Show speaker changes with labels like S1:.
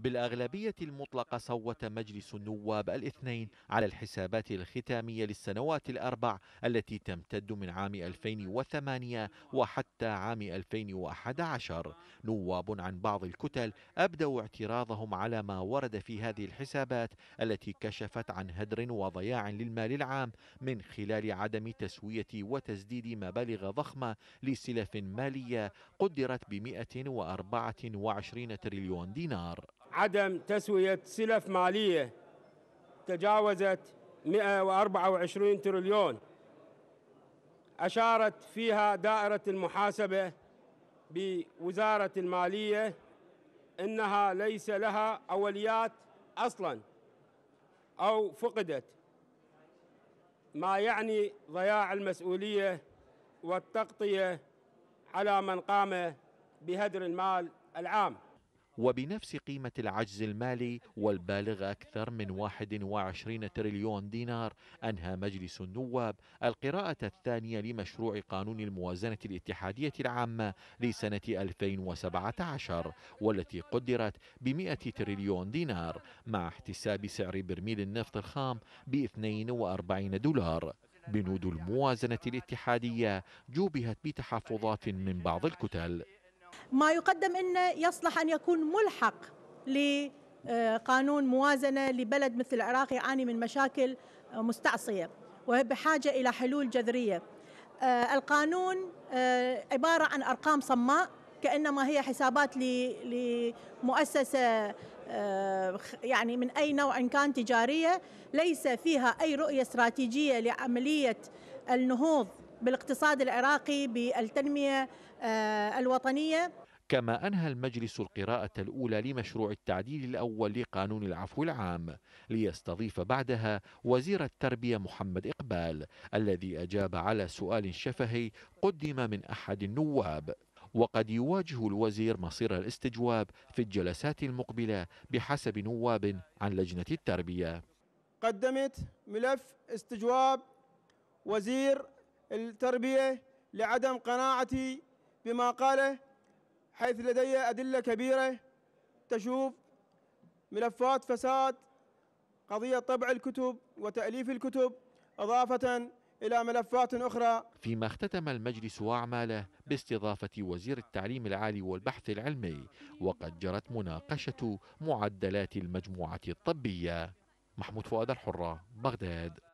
S1: بالأغلبية المطلقة صوت مجلس النواب الاثنين على الحسابات الختامية للسنوات الأربع التي تمتد من عام 2008 وحتى عام 2011 نواب عن بعض الكتل أبدوا اعتراضهم على ما ورد في هذه الحسابات التي كشفت عن هدر وضياع للمال العام من خلال عدم تسوية وتسديد مبالغ ضخمة لسلف مالية قدرت ب 124 تريليون دينار
S2: عدم تسوية سلف مالية تجاوزت 124 تريليون أشارت فيها دائرة المحاسبة بوزارة المالية إنها ليس لها أوليات أصلا أو فقدت ما يعني ضياع المسؤولية والتغطية على من قام بهدر المال العام
S1: وبنفس قيمة العجز المالي والبالغ أكثر من 21 تريليون دينار أنهى مجلس النواب القراءة الثانية لمشروع قانون الموازنة الاتحادية العامة لسنة 2017 والتي قدرت ب 100 تريليون دينار مع احتساب سعر برميل النفط الخام ب 42 دولار بنود الموازنة الاتحادية جوبهت بتحفظات من بعض الكتل
S3: ما يقدم أنه يصلح أن يكون ملحق لقانون موازنة لبلد مثل العراق يعاني من مشاكل مستعصية وبحاجة إلى حلول جذرية آه، القانون آه، عبارة عن أرقام صماء كانما هي حسابات لمؤسسه آه، يعني من اي نوع كان تجاريه ليس فيها اي رؤيه استراتيجيه لعمليه النهوض بالاقتصاد العراقي بالتنمية آه، الوطنية
S1: كما أنهى المجلس القراءة الأولى لمشروع التعديل الأول لقانون العفو العام ليستضيف بعدها وزير التربية محمد إقبال الذي أجاب على سؤال شفهي قدم من أحد النواب وقد يواجه الوزير مصير الاستجواب في الجلسات المقبلة بحسب نواب عن لجنة التربية
S4: قدمت ملف استجواب وزير التربية لعدم قناعتي بما قاله حيث لدي أدلة كبيرة تشوف ملفات فساد قضية طبع الكتب وتأليف الكتب إضافة إلى ملفات أخرى
S1: فيما اختتم المجلس أعماله باستضافة وزير التعليم العالي والبحث العلمي وقد جرت مناقشة معدلات المجموعة الطبية محمود فؤاد الحرة بغداد